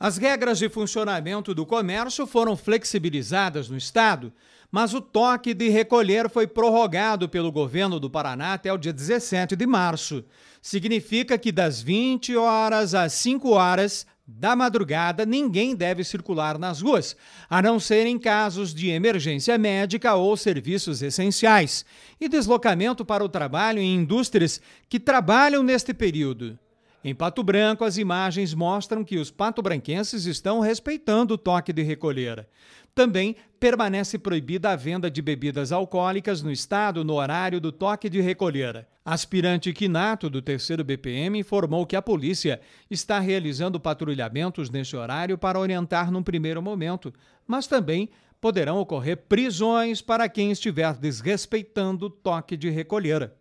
As regras de funcionamento do comércio foram flexibilizadas no estado, mas o toque de recolher foi prorrogado pelo governo do Paraná até o dia 17 de março. Significa que das 20 horas às 5 horas da madrugada, ninguém deve circular nas ruas, a não ser em casos de emergência médica ou serviços essenciais, e deslocamento para o trabalho em indústrias que trabalham neste período. Em Pato Branco, as imagens mostram que os pato-branquenses estão respeitando o toque de recolher. Também permanece proibida a venda de bebidas alcoólicas no estado no horário do toque de recolher. Aspirante Quinato, do 3 BPM, informou que a polícia está realizando patrulhamentos nesse horário para orientar num primeiro momento, mas também poderão ocorrer prisões para quem estiver desrespeitando o toque de recolher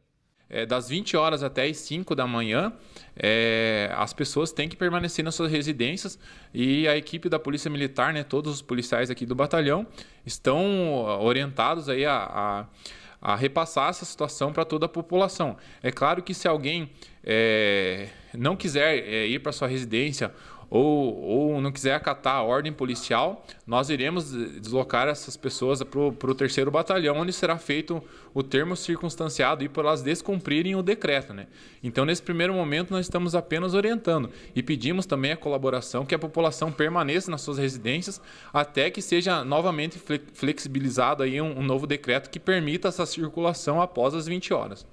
é, das 20 horas até as 5 da manhã, é, as pessoas têm que permanecer nas suas residências e a equipe da Polícia Militar, né, todos os policiais aqui do batalhão, estão orientados aí a, a, a repassar essa situação para toda a população. É claro que se alguém é, não quiser é, ir para sua residência ou, ou não quiser acatar a ordem policial, nós iremos deslocar essas pessoas para o terceiro batalhão, onde será feito o termo circunstanciado e por elas descumprirem o decreto. Né? Então, nesse primeiro momento, nós estamos apenas orientando e pedimos também a colaboração que a população permaneça nas suas residências até que seja novamente flexibilizado aí um, um novo decreto que permita essa circulação após as 20 horas.